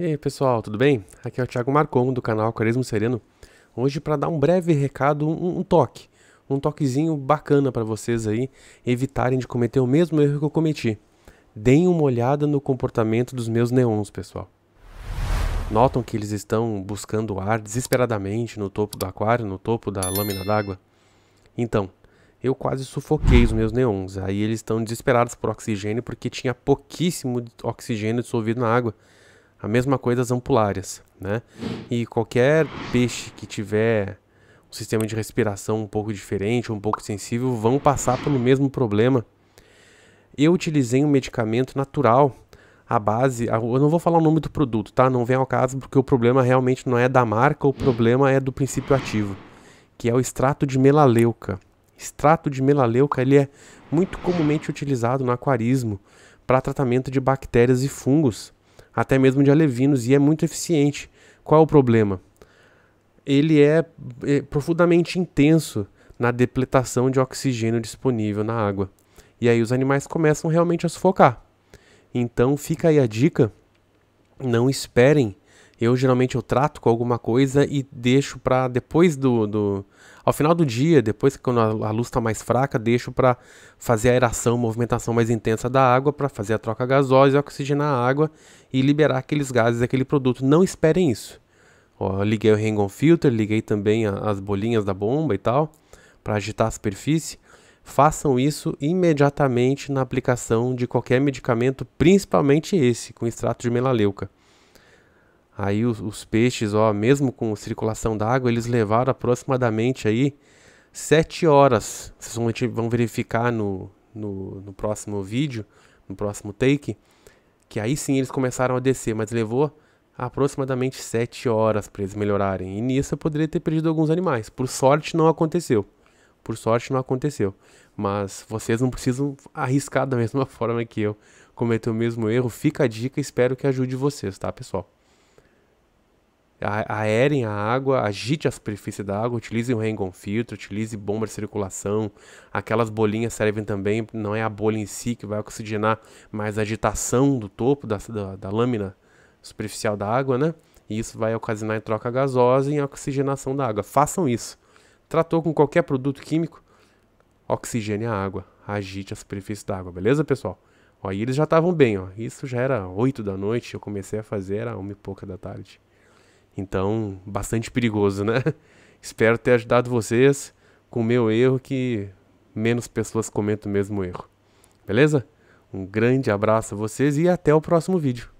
E aí pessoal, tudo bem? Aqui é o Thiago Marcon do canal Aquarismo Sereno. Hoje para dar um breve recado, um, um toque, um toquezinho bacana para vocês aí evitarem de cometer o mesmo erro que eu cometi. Deem uma olhada no comportamento dos meus neons, pessoal. Notam que eles estão buscando ar desesperadamente no topo do aquário, no topo da lâmina d'água? Então, eu quase sufoquei os meus neons. Aí eles estão desesperados por oxigênio porque tinha pouquíssimo oxigênio dissolvido na água. A mesma coisa as ampulárias, né? E qualquer peixe que tiver um sistema de respiração um pouco diferente, um pouco sensível, vão passar pelo mesmo problema. Eu utilizei um medicamento natural, a base, eu não vou falar o nome do produto, tá? Não vem ao caso porque o problema realmente não é da marca, o problema é do princípio ativo, que é o extrato de melaleuca. Extrato de melaleuca, ele é muito comumente utilizado no aquarismo para tratamento de bactérias e fungos até mesmo de alevinos, e é muito eficiente. Qual é o problema? Ele é, é profundamente intenso na depletação de oxigênio disponível na água. E aí os animais começam realmente a sufocar. Então fica aí a dica, não esperem. Eu geralmente eu trato com alguma coisa e deixo para depois do, do ao final do dia, depois que quando a luz está mais fraca, deixo para fazer a aeração, movimentação mais intensa da água, para fazer a troca gasosa e oxigenar a água e liberar aqueles gases aquele produto. Não esperem isso. Ó, liguei o hang-on filter, liguei também a, as bolinhas da bomba e tal, para agitar a superfície. Façam isso imediatamente na aplicação de qualquer medicamento, principalmente esse, com extrato de melaleuca. Aí os, os peixes, ó, mesmo com circulação d'água, eles levaram aproximadamente aí sete horas. Vocês vão verificar no, no, no próximo vídeo, no próximo take, que aí sim eles começaram a descer, mas levou aproximadamente 7 horas para eles melhorarem. E nisso eu poderia ter perdido alguns animais. Por sorte não aconteceu. Por sorte não aconteceu. Mas vocês não precisam arriscar da mesma forma que eu. Cometer o mesmo erro. Fica a dica, espero que ajude vocês, tá, pessoal? aerem a água, agite a superfície da água, utilize um hang-on filtro, utilize bomba de circulação. Aquelas bolinhas servem também, não é a bolha em si que vai oxigenar, mas a agitação do topo da, da, da lâmina superficial da água, né? E isso vai ocasionar em troca gasosa e em oxigenação da água. Façam isso. Tratou com qualquer produto químico, oxigene a água, agite a superfície da água, beleza, pessoal? Aí eles já estavam bem, ó. Isso já era 8 da noite, eu comecei a fazer, era uma e pouca da tarde. Então, bastante perigoso, né? Espero ter ajudado vocês com o meu erro, que menos pessoas cometam o mesmo erro. Beleza? Um grande abraço a vocês e até o próximo vídeo.